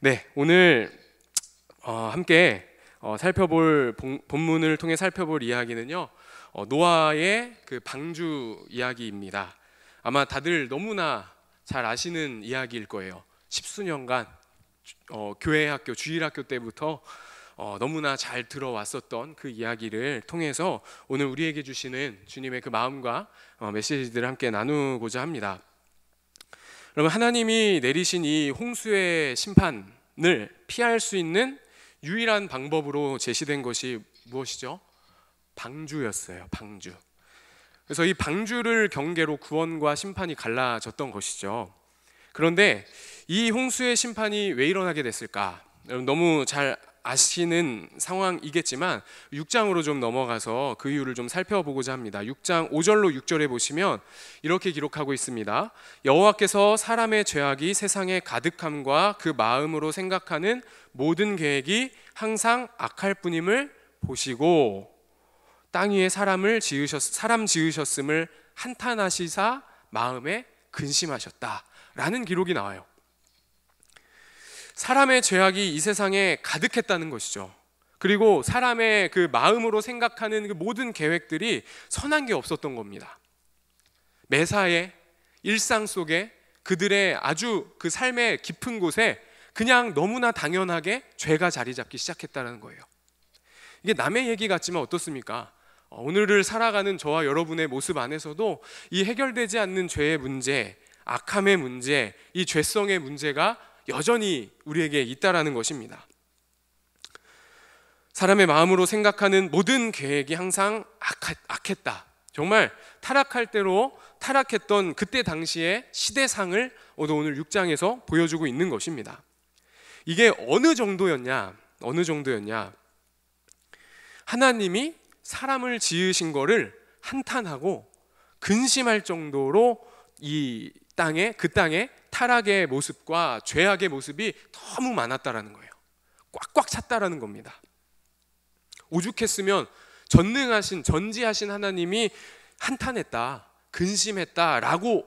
네, 오늘 어, 함께 어, 살펴볼 본, 본문을 통해 살펴볼 이야기는요 어, 노아의 그 방주 이야기입니다. 아마 다들 너무나 잘 아시는 이야기일 거예요. 십수년간 어, 교회 학교 주일 학교 때부터 어, 너무나 잘 들어왔었던 그 이야기를 통해서 오늘 우리에게 주시는 주님의 그 마음과 어, 메시지들을 함께 나누고자 합니다. 여러분 하나님이 내리신 이 홍수의 심판을 피할 수 있는 유일한 방법으로 제시된 것이 무엇이죠? 방주였어요. 방주. 그래서 이 방주를 경계로 구원과 심판이 갈라졌던 것이죠. 그런데 이 홍수의 심판이 왜 일어나게 됐을까? 여러분 너무 잘 아시는 상황이겠지만 6장으로 좀 넘어가서 그 이유를 좀 살펴보고자 합니다. 6장 5절로 6절에 보시면 이렇게 기록하고 있습니다. 여호와께서 사람의 죄악이 세상에 가득함과 그 마음으로 생각하는 모든 계획이 항상 악할 뿐임을 보시고 땅 위에 사람을 지으셨 사람 지으셨음을 한탄하시사 마음에 근심하셨다라는 기록이 나와요. 사람의 죄악이 이 세상에 가득했다는 것이죠. 그리고 사람의 그 마음으로 생각하는 그 모든 계획들이 선한 게 없었던 겁니다. 매사에 일상 속에 그들의 아주 그 삶의 깊은 곳에 그냥 너무나 당연하게 죄가 자리 잡기 시작했다는 거예요. 이게 남의 얘기 같지만 어떻습니까? 어, 오늘을 살아가는 저와 여러분의 모습 안에서도 이 해결되지 않는 죄의 문제, 악함의 문제, 이 죄성의 문제가 여전히 우리에게 있다라는 것입니다. 사람의 마음으로 생각하는 모든 계획이 항상 악했, 다 정말 타락할 때로 타락했던 그때 당시의 시대상을 오늘 6장에서 보여주고 있는 것입니다. 이게 어느 정도였냐? 어느 정도였냐? 하나님이 사람을 지으신 거를 한탄하고 근심할 정도로 이 땅에 그 땅에 타락의 모습과 죄악의 모습이 너무 많았다라는 거예요. 꽉꽉 찼다라는 겁니다. 오죽했으면 전능하신 전지하신 하나님이 한탄했다, 근심했다라고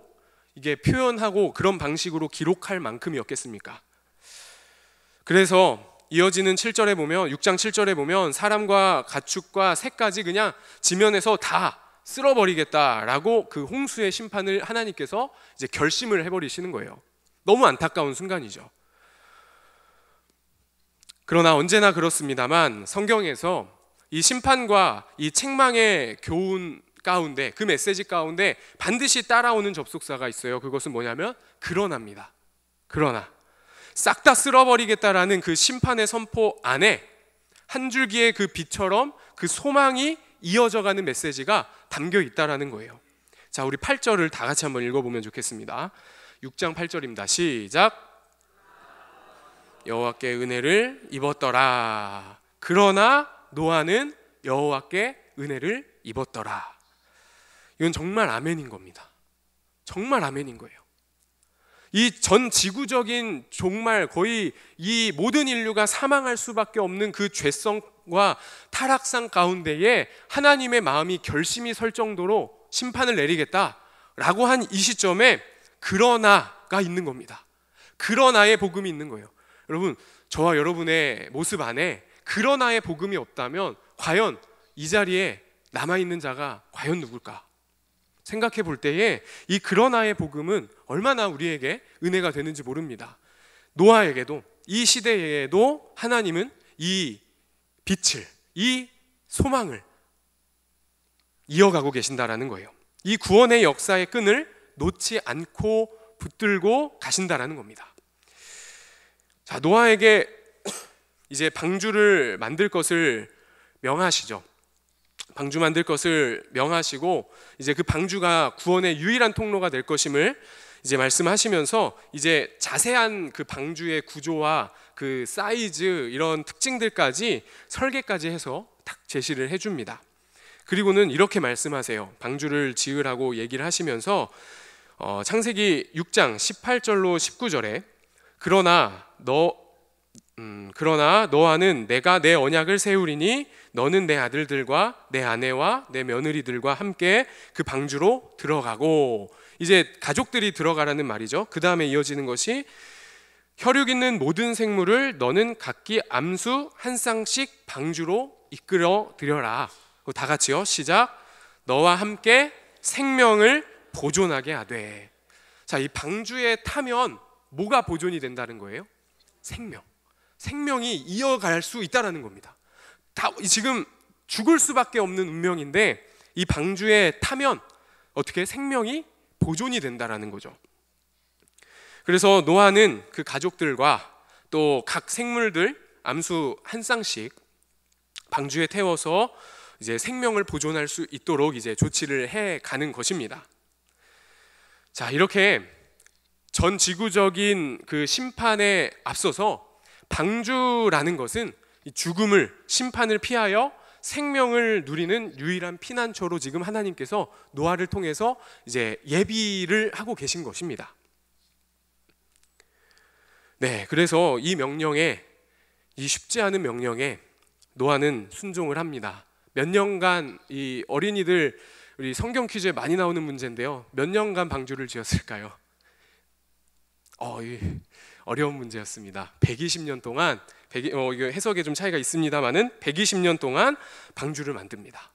이게 표현하고 그런 방식으로 기록할 만큼이었겠습니까? 그래서 이어지는 7절에 보면 6장 7절에 보면 사람과 가축과 새까지 그냥 지면에서 다 쓸어버리겠다라고 그 홍수의 심판을 하나님께서 이제 결심을 해버리시는 거예요. 너무 안타까운 순간이죠. 그러나 언제나 그렇습니다만 성경에서 이 심판과 이 책망의 교훈 가운데 그 메시지 가운데 반드시 따라오는 접속사가 있어요. 그것은 뭐냐면 그러나입니다. 그러나 싹 다 쓸어버리겠다라는 그 심판의 선포 안에 한 줄기의 그 빛처럼 그 소망이 이어져가는 메시지가 담겨 있다라는 거예요. 자, 우리 8절을 다 같이 한번 읽어보면 좋겠습니다. 6장 8절입니다. 시작. 여호와께 은혜를 입었더라. 그러나 노아는 여호와께 은혜를 입었더라. 이건 정말 아멘인 겁니다. 정말 아멘인 거예요. 이 전 지구적인 정말 거의 이 모든 인류가 사망할 수밖에 없는 그 죄성 과 타락상 가운데에 하나님의 마음이 결심이 설 정도로 심판을 내리겠다라고 한 이 시점에 그러나가 있는 겁니다. 그러나의 복음이 있는 거예요. 여러분, 저와 여러분의 모습 안에 그러나의 복음이 없다면 과연 이 자리에 남아있는 자가 과연 누굴까? 생각해 볼 때에 이 그러나의 복음은 얼마나 우리에게 은혜가 되는지 모릅니다. 노아에게도 이 시대에도 하나님은 이 빛을, 이 소망을 이어가고 계신다라는 거예요. 이 구원의 역사의 끈을 놓지 않고 붙들고 가신다라는 겁니다. 자, 노아에게 이제 방주를 만들 것을 명하시죠. 방주 만들 것을 명하시고 이제 그 방주가 구원의 유일한 통로가 될 것임을 이제 말씀하시면서 이제 자세한 그 방주의 구조와 그 사이즈 이런 특징들까지 설계까지 해서 딱 제시를 해줍니다. 그리고는 이렇게 말씀하세요. 방주를 지으라고 얘기를 하시면서 어, 창세기 6장 18절로 19절에 그러나 너 음, 그러나 너와는 내가 내 언약을 세우리니 너는 내 아들들과 내 아내와 내 며느리들과 함께 그 방주로 들어가고 이제 가족들이 들어가라는 말이죠. 그 다음에 이어지는 것이 혈육 있는 모든 생물을 너는 각기 암수 한 쌍씩 방주로 이끌어 드려라. 다 같이요. 시작. 너와 함께 생명을 보존하게 하되. 자, 이 방주에 타면 뭐가 보존이 된다는 거예요? 생명. 생명이 이어갈 수 있다라는 겁니다. 다 지금 죽을 수밖에 없는 운명인데 이 방주에 타면 어떻게 생명이 보존이 된다라는 거죠. 그래서 노아는 그 가족들과 또 각 생물들 암수 한 쌍씩 방주에 태워서 이제 생명을 보존할 수 있도록 이제 조치를 해 가는 것입니다. 자, 이렇게 전 지구적인 그 심판에 앞서서 방주라는 것은 죽음을 심판을 피하여 생명을 누리는 유일한 피난처로 지금 하나님께서 노아를 통해서 이제 예비를 하고 계신 것입니다. 네, 그래서 이 명령에 이 쉽지 않은 명령에 노아는 순종을 합니다. 몇 년간 이 어린이들 우리 성경 퀴즈에 많이 나오는 문제인데요. 몇 년간 방주를 지었을까요? 어, 어려운 문제였습니다. 120년 동안 100, 어, 이거 해석에 좀 차이가 있습니다만은 120년 동안 방주를 만듭니다.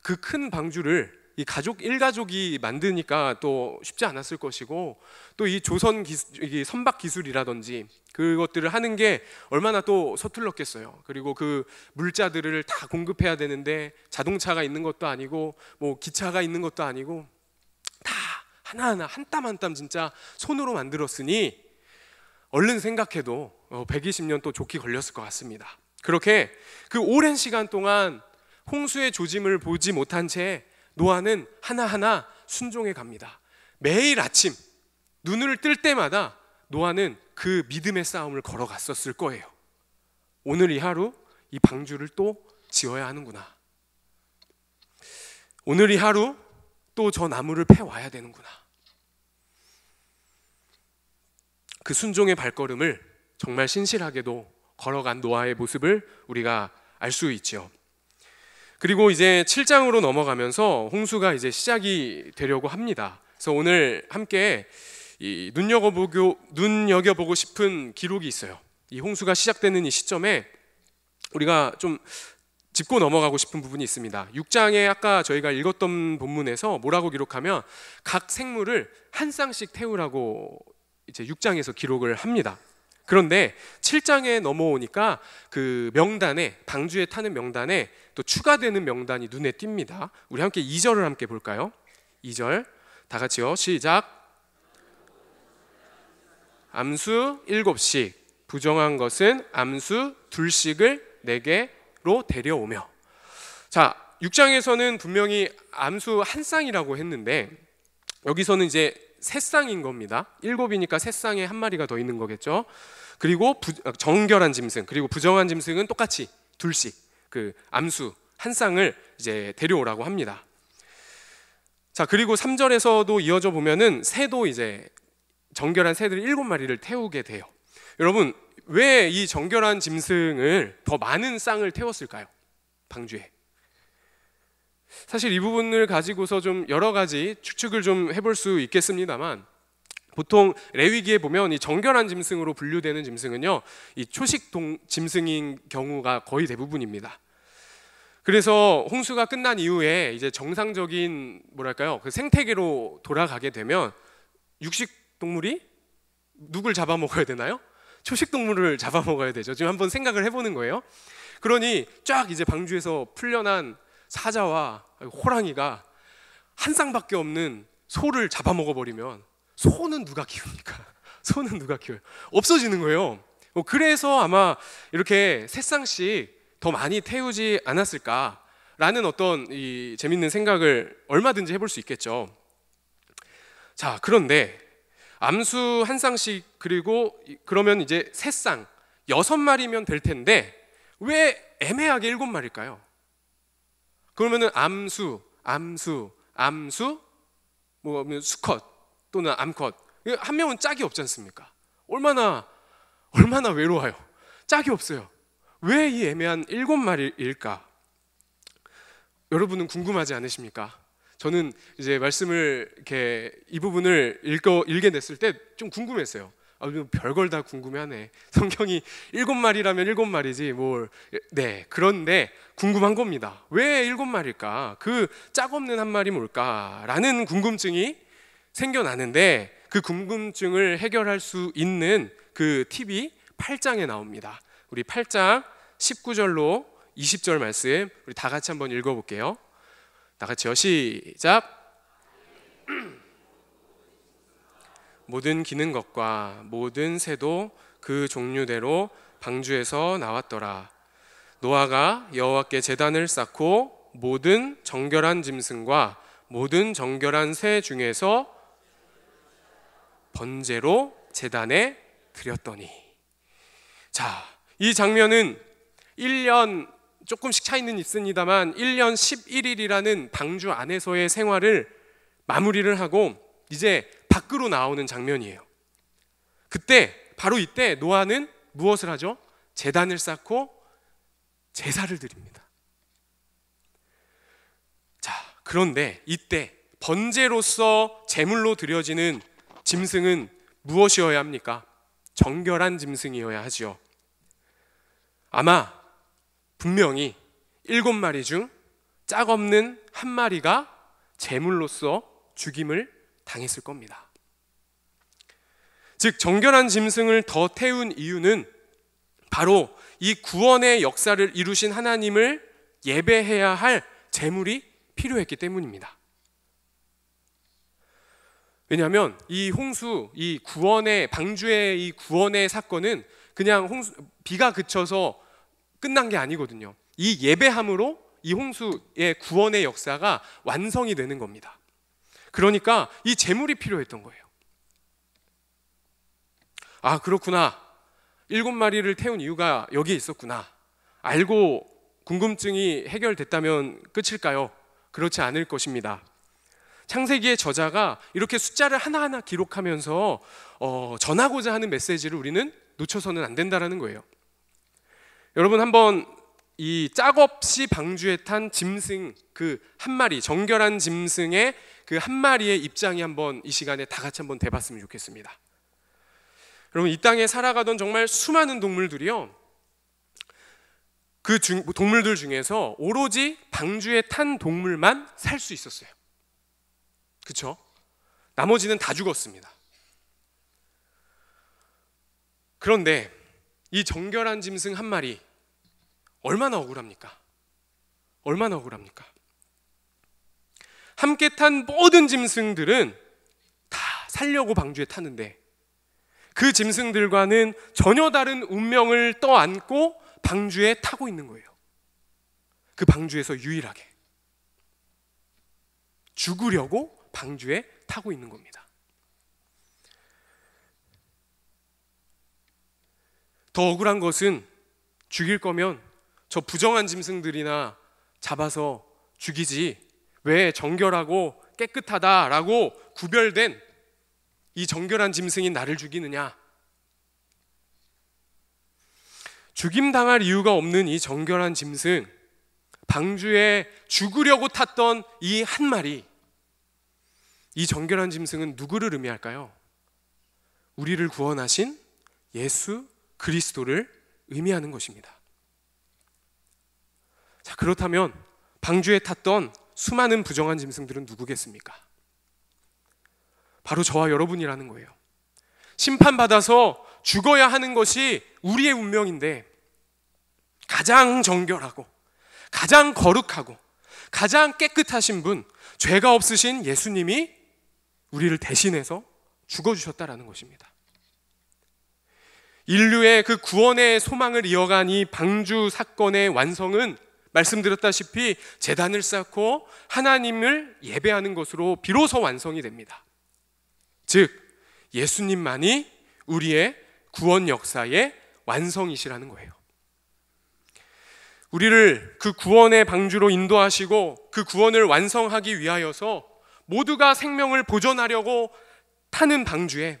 그 큰 방주를 이 가족 일가족이 만드니까 또 쉽지 않았을 것이고 또 이 조선 기술, 선박 기술이라든지 그것들을 하는 게 얼마나 또 서툴렀겠어요. 그리고 그 물자들을 다 공급해야 되는데 자동차가 있는 것도 아니고 뭐 기차가 있는 것도 아니고 다 하나하나 한 땀 한 땀 진짜 손으로 만들었으니 얼른 생각해도 120년 어, 또 좋게 걸렸을 것 같습니다. 그렇게 그 오랜 시간 동안 홍수의 조짐을 보지 못한 채 노아는 하나하나 순종해 갑니다. 매일 아침 눈을 뜰 때마다 노아는 그 믿음의 싸움을 걸어갔었을 거예요. 오늘 이 하루 이 방주를 또 지어야 하는구나. 오늘 이 하루 또 저 나무를 패 와야 되는구나. 그 순종의 발걸음을 정말 신실하게도 걸어간 노아의 모습을 우리가 알수있죠 그리고 이제 7장으로 넘어가면서 홍수가 이제 시작이 되려고 합니다. 그래서 오늘 함께 눈여겨보고, 눈여겨보고 싶은 기록이 있어요. 이 홍수가 시작되는 이 시점에 우리가 좀 짚고 넘어가고 싶은 부분이 있습니다. 6장에 아까 저희가 읽었던 본문에서 뭐라고 기록하면 각 생물을 한 쌍씩 태우라고 이제 6장에서 기록을 합니다. 그런데 7장에 넘어오니까 그 명단에 방주에 타는 명단에 또 추가되는 명단이 눈에 띕니다. 우리 함께 2절을 함께 볼까요? 2절 다 같이요. 시작. 암수 7씩 부정한 것은 암수 둘씩을 내게로 데려오며 자, 6장에서는 분명히 암수 한 쌍이라고 했는데 여기서는 이제 세 쌍인 겁니다. 일곱이니까 세 쌍에 한 마리가 더 있는 거겠죠. 그리고 부, 아, 정결한 짐승 그리고 부정한 짐승은 똑같이 둘씩 그 암수 한 쌍을 이제 데려오라고 합니다. 자 그리고 3절에서도 이어져 보면은 새도 이제 정결한 새들 일곱 마리를 태우게 돼요. 여러분 왜 이 정결한 짐승을 더 많은 쌍을 태웠을까요? 방주에 사실 이 부분을 가지고서 좀 여러 가지 추측을 좀 해볼 수 있겠습니다만 보통 레위기에 보면 이 정결한 짐승으로 분류되는 짐승은요 이 초식 동, 짐승인 경우가 거의 대부분입니다. 그래서 홍수가 끝난 이후에 이제 정상적인 뭐랄까요 그 생태계로 돌아가게 되면 육식 동물이 누굴 잡아먹어야 되나요? 초식 동물을 잡아먹어야 되죠. 지금 한번 생각을 해보는 거예요. 그러니 쫙 이제 방주에서 풀려난 사자와 호랑이가 한 쌍밖에 없는 소를 잡아먹어 버리면 소는 누가 키웁니까? 소는 누가 키워요? 없어지는 거예요. 뭐 그래서 아마 이렇게 세 쌍씩 더 많이 태우지 않았을까라는 어떤 이 재밌는 생각을 얼마든지 해볼 수 있겠죠. 자, 그런데 암수 한 쌍씩 그리고 그러면 이제 세 쌍, 여섯 마리면 될 텐데 왜 애매하게 일곱 마리일까요? 그러면은 암수, 암수, 암수, 뭐, 뭐 수컷 또는 암컷 한 명은 짝이 없지 않습니까? 얼마나 얼마나 외로워요. 짝이 없어요. 왜 이 애매한 일곱 마리일까? 여러분은 궁금하지 않으십니까? 저는 이제 말씀을 이렇게 이 부분을 읽어 읽게 됐을 때 좀 궁금했어요. 아, 별걸 다 궁금해하네. 성경이 일곱 말이라면 일곱 말이지 뭘. 네. 그런데 궁금한 겁니다. 왜 일곱 말일까? 그 짝없는 한 말이 뭘까라는 궁금증이 생겨나는데 그 궁금증을 해결할 수 있는 그 팁이 8장에 나옵니다. 우리 8장 19절로 20절 말씀 우리 다 같이 한번 읽어 볼게요. 다 같이요. 시작. 모든 기는 것과 모든 새도 그 종류대로 방주에서 나왔더라. 노아가 여호와께 제단을 쌓고 모든 정결한 짐승과 모든 정결한 새 중에서 번제로 제단에 드렸더니 자, 이 장면은 1년 조금씩 차이는 있습니다만 1년 11일이라는 방주 안에서의 생활을 마무리를 하고 이제 밖으로 나오는 장면이에요. 그때 바로 이때 노아는 무엇을 하죠? 재단을 쌓고 제사를 드립니다. 자, 그런데 이때 번제로서 제물로 드려지는 짐승은 무엇이어야 합니까? 정결한 짐승이어야 하지요. 아마 분명히 일곱 마리 중 짝없는 한 마리가 제물로서 죽임을 당했을 겁니다. 즉 정결한 짐승을 더 태운 이유는 바로 이 구원의 역사를 이루신 하나님을 예배해야 할 재물이 필요했기 때문입니다. 왜냐하면 이 홍수, 이 구원의 방주의 이 구원의 사건은 그냥 홍수, 비가 그쳐서 끝난 게 아니거든요. 이 예배함으로 이 홍수의 구원의 역사가 완성이 되는 겁니다. 그러니까 이 재물이 필요했던 거예요. 아, 그렇구나. 일곱 마리를 태운 이유가 여기에 있었구나. 알고 궁금증이 해결됐다면 끝일까요? 그렇지 않을 것입니다. 창세기의 저자가 이렇게 숫자를 하나하나 기록하면서 어, 전하고자 하는 메시지를 우리는 놓쳐서는 안 된다라는 거예요. 여러분 한번 이 짝없이 방주에 탄 짐승 그 한 마리 정결한 짐승의 그 한 마리의 입장이 한번 이 시간에 다 같이 한번 돼봤으면 좋겠습니다. 여러분 이 땅에 살아가던 정말 수많은 동물들이요. 그 중, 동물들 중에서 오로지 방주에 탄 동물만 살 수 있었어요. 그렇죠? 나머지는 다 죽었습니다. 그런데 이 정결한 짐승 한 마리 얼마나 억울합니까? 얼마나 억울합니까? 함께 탄 모든 짐승들은 다 살려고 방주에 타는데 그 짐승들과는 전혀 다른 운명을 떠안고 방주에 타고 있는 거예요. 그 방주에서 유일하게 죽으려고 방주에 타고 있는 겁니다. 더 억울한 것은 죽일 거면 저 부정한 짐승들이나 잡아서 죽이지 왜 정결하고 깨끗하다라고 구별된 이 정결한 짐승이 나를 죽이느냐? 죽임 당할 이유가 없는 이 정결한 짐승, 방주에 죽으려고 탔던 이 한 마리, 이 정결한 짐승은 누구를 의미할까요? 우리를 구원하신 예수 그리스도를 의미하는 것입니다. 자, 그렇다면 방주에 탔던 수많은 부정한 짐승들은 누구겠습니까? 바로 저와 여러분이라는 거예요. 심판받아서 죽어야 하는 것이 우리의 운명인데 가장 정결하고 가장 거룩하고 가장 깨끗하신 분, 죄가 없으신 예수님이 우리를 대신해서 죽어주셨다라는 것입니다. 인류의 그 구원의 소망을 이어간 이 방주 사건의 완성은 말씀드렸다시피 재단을 쌓고 하나님을 예배하는 것으로 비로소 완성이 됩니다. 즉 예수님만이 우리의 구원 역사의 완성이시라는 거예요. 우리를 그 구원의 방주로 인도하시고 그 구원을 완성하기 위하여서 모두가 생명을 보존하려고 타는 방주에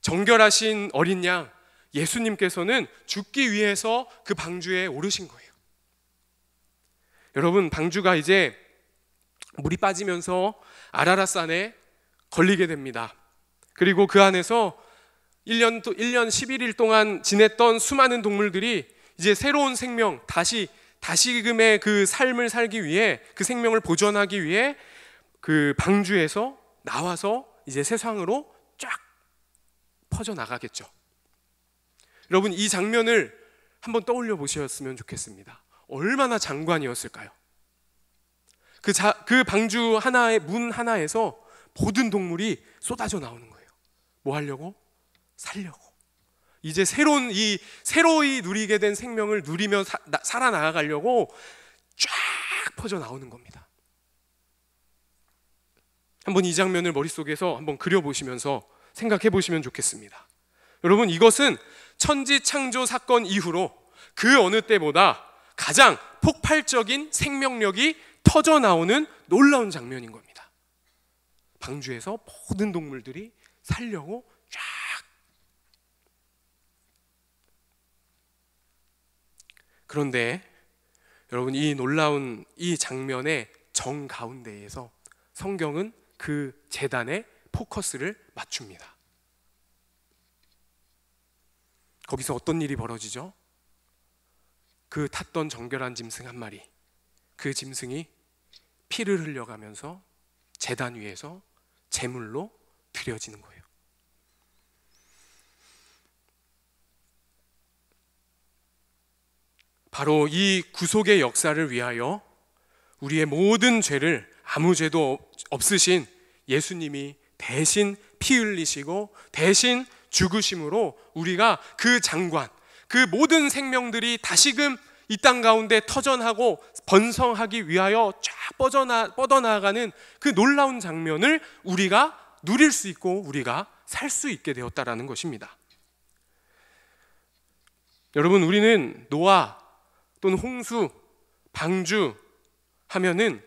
정결하신 어린 양 예수님께서는 죽기 위해서 그 방주에 오르신 거예요. 여러분, 방주가 이제 물이 빠지면서 아라라산에 걸리게 됩니다. 그리고 그 안에서 1년 1년 11일 동안 지냈던 수많은 동물들이 이제 새로운 생명, 다시 다시금의 그 삶을 살기 위해 그 생명을 보존하기 위해 그 방주에서 나와서 이제 세상으로 쫙 퍼져 나가겠죠. 여러분 이 장면을 한번 떠올려 보셨으면 좋겠습니다. 얼마나 장관이었을까요? 그, 자, 그 방주 하나의 문 하나에서 모든 동물이 쏟아져 나오는 거예요. 뭐 하려고? 살려고. 이제 새로운 이 새로이 누리게 된 생명을 누리며 살아 나가려고 쫙 퍼져 나오는 겁니다. 한번 이 장면을 머릿속에서 한번 그려 보시면서 생각해 보시면 좋겠습니다. 여러분 이것은 천지 창조 사건 이후로 그 어느 때보다 가장 폭발적인 생명력이 터져 나오는 놀라운 장면인 겁니다. 방주에서 모든 동물들이 살려고 쫙 그런데 여러분 이 놀라운 이 장면의 정 가운데에서 성경은 그 재단의 포커스를 맞춥니다. 거기서 어떤 일이 벌어지죠? 그 탔던 정결한 짐승 한 마리, 그 짐승이 피를 흘려가면서 재단 위에서 제물로 드려지는 거예요. 바로 이 구속의 역사를 위하여 우리의 모든 죄를 아무 죄도 없으신 예수님이 대신 피 흘리시고 대신 죽으심으로 우리가 그 장관, 그 모든 생명들이 다시금 이 땅 가운데 터전하고 번성하기 위하여 쫙 뻗어나, 뻗어나가는 그 놀라운 장면을 우리가 누릴 수 있고 우리가 살 수 있게 되었다라는 것입니다. 여러분 우리는 노아 또는 홍수, 방주 하면은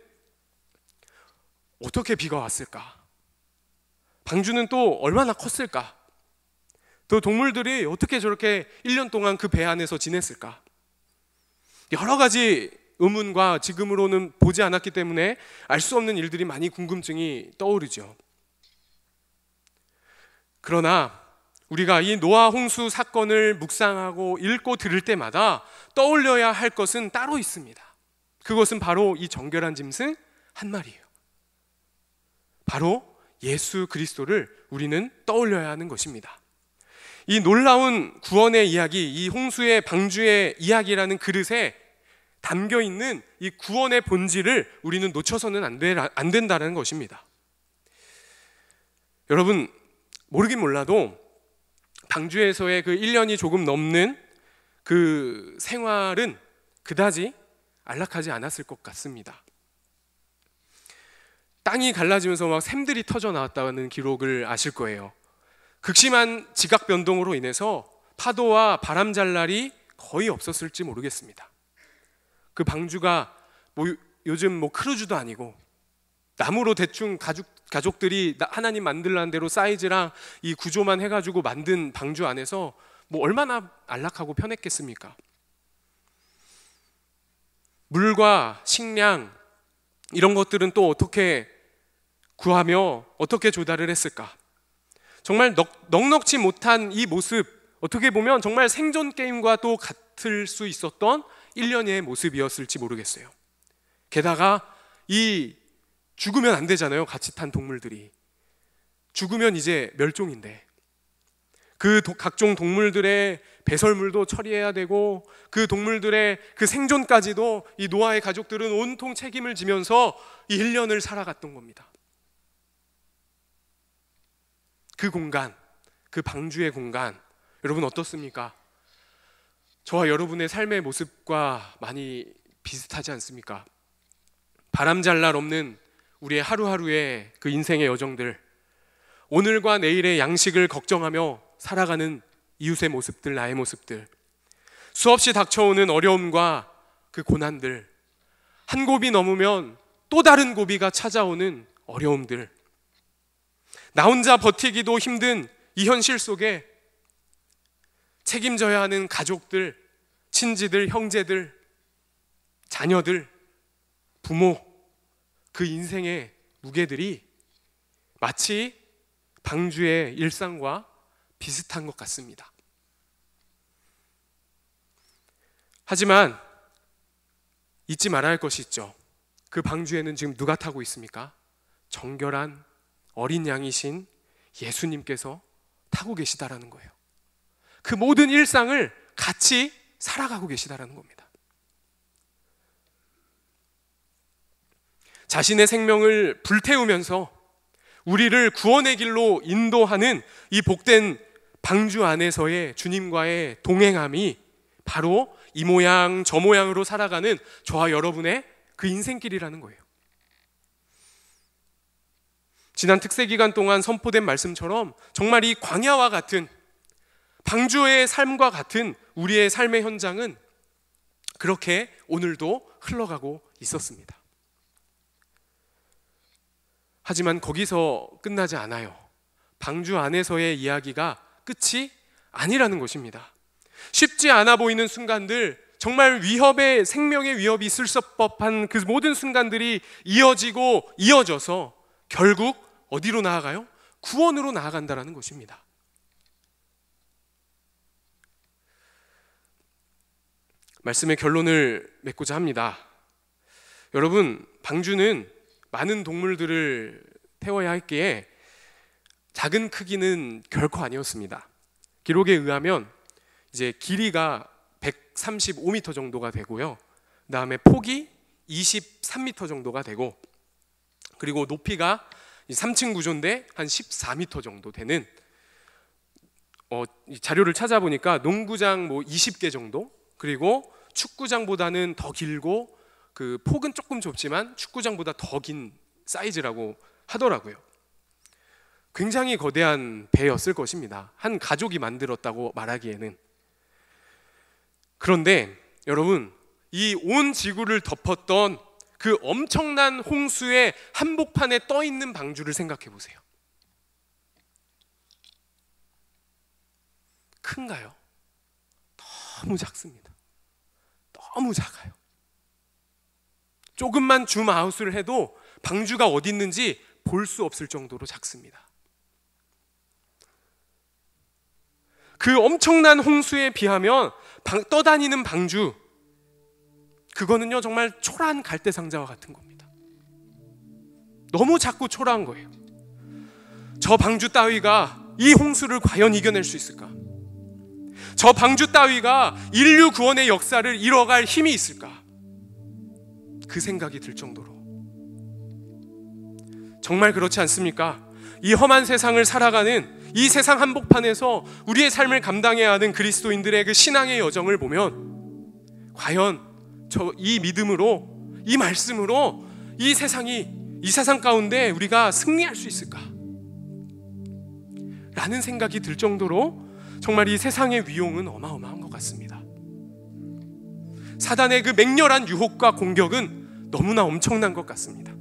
어떻게 비가 왔을까? 방주는 또 얼마나 컸을까? 또 동물들이 어떻게 저렇게 1년 동안 그 배 안에서 지냈을까? 여러 가지 의문과 지금으로는 보지 않았기 때문에 알 수 없는 일들이 많이 궁금증이 떠오르죠. 그러나 우리가 이 노아 홍수 사건을 묵상하고 읽고 들을 때마다 떠올려야 할 것은 따로 있습니다. 그것은 바로 이 정결한 짐승 한 마리예요. 바로 예수 그리스도를 우리는 떠올려야 하는 것입니다. 이 놀라운 구원의 이야기, 이 홍수의 방주의 이야기라는 그릇에 담겨 있는 이 구원의 본질을 우리는 놓쳐서는 안, 되, 안 된다는 것입니다. 여러분, 모르긴 몰라도 방주에서의 그 1년이 조금 넘는 그 생활은 그다지 안락하지 않았을 것 같습니다. 땅이 갈라지면서 막 샘들이 터져 나왔다는 기록을 아실 거예요. 극심한 지각 변동으로 인해서 파도와 바람 잘날이 거의 없었을지 모르겠습니다. 그 방주가 뭐 요즘 뭐 크루즈도 아니고 나무로 대충 가족 가족들이 하나님 만들라는 대로 사이즈랑 이 구조만 해가지고 만든 방주 안에서 뭐 얼마나 안락하고 편했겠습니까? 물과 식량 이런 것들은 또 어떻게 구하며 어떻게 조달을 했을까? 정말 넉, 넉치 못한 이 모습 어떻게 보면 정말 생존 게임과 도 같을 수 있었던 1년의 모습이었을지 모르겠어요. 게다가 이 죽으면 안 되잖아요. 같이 탄 동물들이. 죽으면 이제 멸종인데. 그 도, 각종 동물들의 배설물도 처리해야 되고 그 동물들의 그 생존까지도 이 노아의 가족들은 온통 책임을 지면서 1년을 살아갔던 겁니다. 그 공간, 그 방주의 공간, 여러분 어떻습니까? 저와 여러분의 삶의 모습과 많이 비슷하지 않습니까? 바람잘 날 없는 우리의 하루하루의 그 인생의 여정들, 오늘과 내일의 양식을 걱정하며 살아가는 이웃의 모습들, 나의 모습들, 수없이 닥쳐오는 어려움과 그 고난들, 한 고비 넘으면 또 다른 고비가 찾아오는 어려움들, 나 혼자 버티기도 힘든 이 현실 속에 책임져야 하는 가족들, 친지들, 형제들, 자녀들, 부모, 그 인생의 무게들이 마치 방주의 일상과 비슷한 것 같습니다. 하지만 잊지 말아야 할 것이 있죠. 그 방주에는 지금 누가 타고 있습니까? 정결한 어린 양이신 예수님께서 타고 계시다라는 거예요. 그 모든 일상을 같이 살아가고 계시다라는 겁니다. 자신의 생명을 불태우면서 우리를 구원의 길로 인도하는 이 복된 방주 안에서의 주님과의 동행함이 바로 이 모양 저 모양으로 살아가는 저와 여러분의 그 인생길이라는 거예요. 지난 특세 기간 동안 선포된 말씀처럼 정말 이 광야와 같은 방주의 삶과 같은 우리의 삶의 현장은 그렇게 오늘도 흘러가고 있었습니다. 하지만 거기서 끝나지 않아요. 방주 안에서의 이야기가 끝이 아니라는 것입니다. 쉽지 않아 보이는 순간들, 정말 위협의 생명의 위협이 있을 법한 그 모든 순간들이 이어지고 이어져서 결국 어디로 나아가요? 구원으로 나아간다라는 것입니다. 말씀의 결론을 맺고자 합니다. 여러분, 방주는 많은 동물들을 태워야 했기에 작은 크기는 결코 아니었습니다. 기록에 의하면 이제 길이가 135m 정도가 되고요. 그다음에 폭이 23m 정도가 되고 그리고 높이가 3층 구조인데 한 14m 정도 되는 어, 자료를 찾아보니까 농구장 뭐 20개 정도 그리고 축구장보다는 더 길고 그 폭은 조금 좁지만 축구장보다 더 긴 사이즈라고 하더라고요. 굉장히 거대한 배였을 것입니다. 한 가족이 만들었다고 말하기에는. 그런데 여러분, 이 온 지구를 덮었던 그 엄청난 홍수의 한복판에 떠 있는 방주를 생각해 보세요. 큰가요? 너무 작습니다. 너무 작아요. 조금만 줌 아웃을 해도 방주가 어디 있는지 볼 수 없을 정도로 작습니다. 그 엄청난 홍수에 비하면 방, 떠다니는 방주 그거는요 정말 초라한 갈대 상자와 같은 겁니다. 너무 작고 초라한 거예요. 저 방주 따위가 이 홍수를 과연 이겨낼 수 있을까? 저 방주 따위가 인류 구원의 역사를 이뤄갈 힘이 있을까? 그 생각이 들 정도로. 정말 그렇지 않습니까? 이 험한 세상을 살아가는 이 세상 한복판에서 우리의 삶을 감당해야 하는 그리스도인들의 그 신앙의 여정을 보면 과연 저 이 믿음으로 이 말씀으로 이 세상이 이 세상 가운데 우리가 승리할 수 있을까? 라는 생각이 들 정도로 정말 이 세상의 위용은 어마어마한 것 같습니다. 사단의 그 맹렬한 유혹과 공격은 너무나 엄청난 것 같습니다.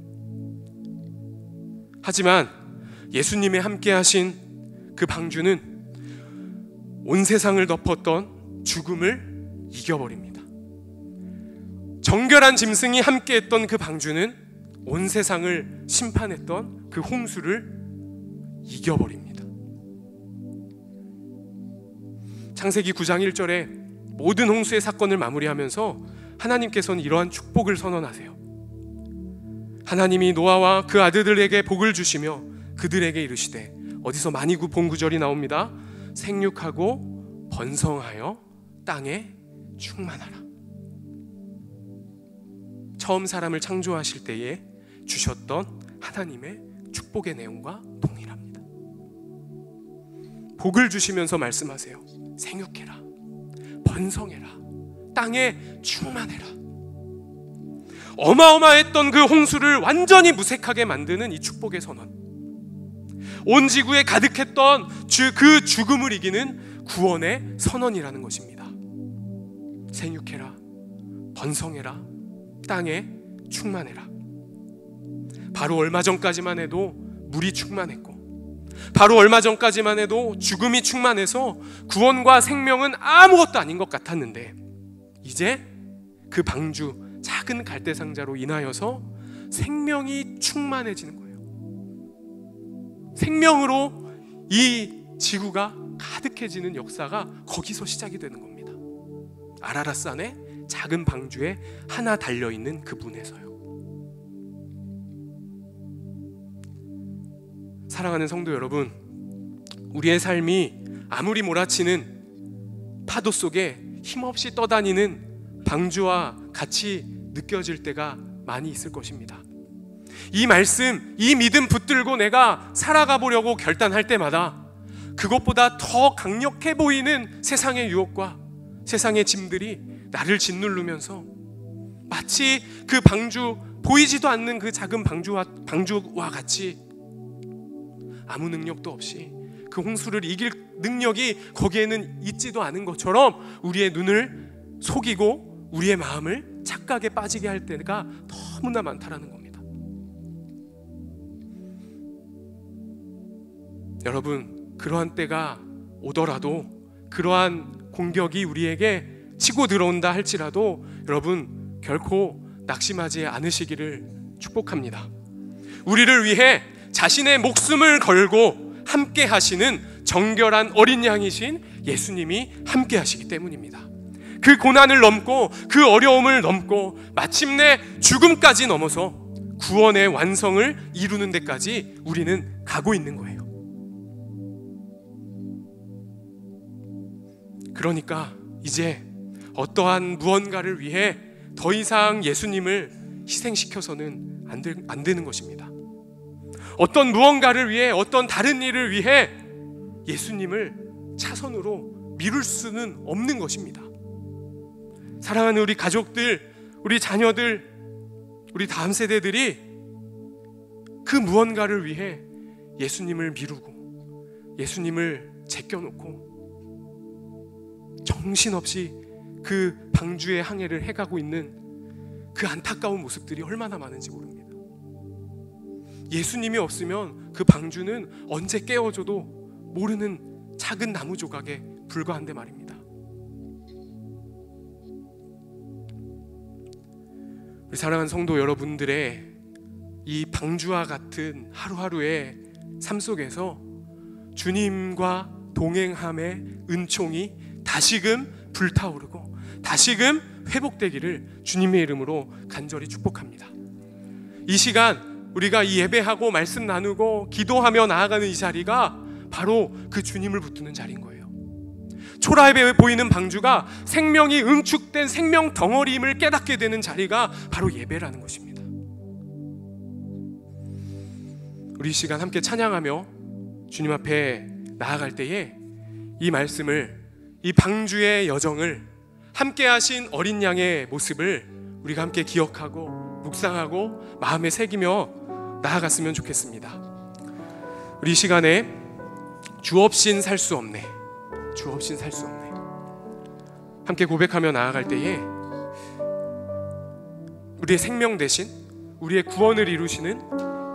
하지만 예수님의 함께 하신 그 방주는 온 세상을 덮었던 죽음을 이겨버립니다. 정결한 짐승이 함께 했던 그 방주는 온 세상을 심판했던 그 홍수를 이겨버립니다. 창세기 9장 1절에 모든 홍수의 사건을 마무리하면서 하나님께서는 이러한 축복을 선언하세요. 하나님이 노아와 그 아들들에게 복을 주시며 그들에게 이르시되 어디서 많이 본 구절이 나옵니다. 생육하고 번성하여 땅에 충만하라. 처음 사람을 창조하실 때에 주셨던 하나님의 축복의 내용과 동일합니다. 복을 주시면서 말씀하세요. 생육해라. 번성해라. 땅에 충만해라. 어마어마했던 그 홍수를 완전히 무색하게 만드는 이 축복의 선언. 온 지구에 가득했던 그 죽음을 이기는 구원의 선언이라는 것입니다. 생육해라. 번성해라. 땅에 충만해라. 바로 얼마 전까지만 해도 물이 충만했고 바로 얼마 전까지만 해도 죽음이 충만해서 구원과 생명은 아무것도 아닌 것 같았는데 이제 그 방주 작은 갈대 상자로 인하여서 생명이 충만해지는 거예요. 생명으로 이 지구가 가득해지는 역사가 거기서 시작이 되는 겁니다. 아라라산의 작은 방주에 하나 달려 있는 그분에서요. 사랑하는 성도 여러분, 우리의 삶이 아무리 몰아치는 파도 속에 힘없이 떠다니는 방주와 같이 느껴질 때가 많이 있을 것입니다. 이 말씀, 이 믿음 붙들고 내가 살아가 보려고 결단할 때마다 그것보다 더 강력해 보이는 세상의 유혹과 세상의 짐들이 나를 짓누르면서 마치 그 방주 보이지도 않는 그 작은 방주와 방주와 같이 아무 능력도 없이 그 홍수를 이길 능력이 거기에는 있지도 않은 것처럼 우리의 눈을 속이고 우리의 마음을 착각에 빠지게 할 때가 너무나 많다라는 겁니다. 여러분, 그러한 때가 오더라도 그러한 공격이 우리에게 치고 들어온다 할지라도 여러분 결코 낙심하지 않으시기를 축복합니다. 우리를 위해 자신의 목숨을 걸고 함께 하시는 정결한 어린 양이신 예수님이 함께 하시기 때문입니다. 그 고난을 넘고 그 어려움을 넘고 마침내 죽음까지 넘어서 구원의 완성을 이루는 데까지 우리는 가고 있는 거예요. 그러니까 이제 어떠한 무언가를 위해 더 이상 예수님을 희생시켜서는 안, 되, 안 되는 것입니다. 어떤 무언가를 위해 어떤 다른 일을 위해 예수님을 차선으로 미룰 수는 없는 것입니다. 사랑하는 우리 가족들, 우리 자녀들, 우리 다음 세대들이 그 무언가를 위해 예수님을 미루고 예수님을 제껴놓고 정신없이 그 방주의 항해를 해가고 있는 그 안타까운 모습들이 얼마나 많은지 모릅니다. 예수님이 없으면 그 방주는 언제 깨어져도 모르는 작은 나무 조각에 불과한데 말입니다. 우리 사랑하 성도 여러분들의 이 방주와 같은 하루하루의 삶 속에서 주님과 동행함의 은총이 다시금 불타오르고 다시금 회복되기를 주님의 이름으로 간절히 축복합니다. 이 시간 우리가 이 예배하고 말씀 나누고 기도하며 나아가는 이 자리가 바로 그 주님을 붙드는 자리인 거예요. 초라해 보이는 방주가 생명이 응축된 생명 덩어리임을 깨닫게 되는 자리가 바로 예배라는 것입니다. 우리 시간 함께 찬양하며 주님 앞에 나아갈 때에 이 말씀을 이 방주의 여정을 함께 하신 어린 양의 모습을 우리가 함께 기억하고 묵상하고 마음에 새기며 나아갔으면 좋겠습니다. 우리 시간에 주 없인 살 수 없네. 주 없인 살 수 없네. 함께 고백하며 나아갈 때에 우리의 생명 대신 우리의 구원을 이루시는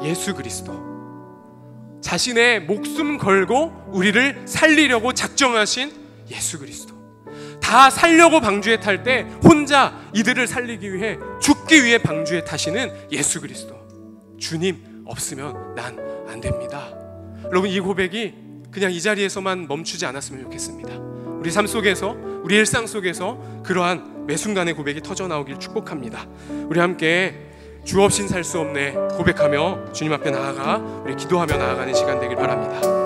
예수 그리스도 자신의 목숨 걸고 우리를 살리려고 작정하신 예수 그리스도 다 살려고 방주에 탈 때 혼자 이들을 살리기 위해 죽기 위해 방주에 타시는 예수 그리스도 주님 없으면 난 안 됩니다. 여러분 이 고백이 그냥 이 자리에서만 멈추지 않았으면 좋겠습니다. 우리 삶 속에서 우리 일상 속에서 그러한 매 순간의 고백이 터져 나오길 축복합니다. 우리 함께 주 없인 살 수 없네 고백하며 주님 앞에 나아가 우리 기도하며 나아가는 시간 되길 바랍니다.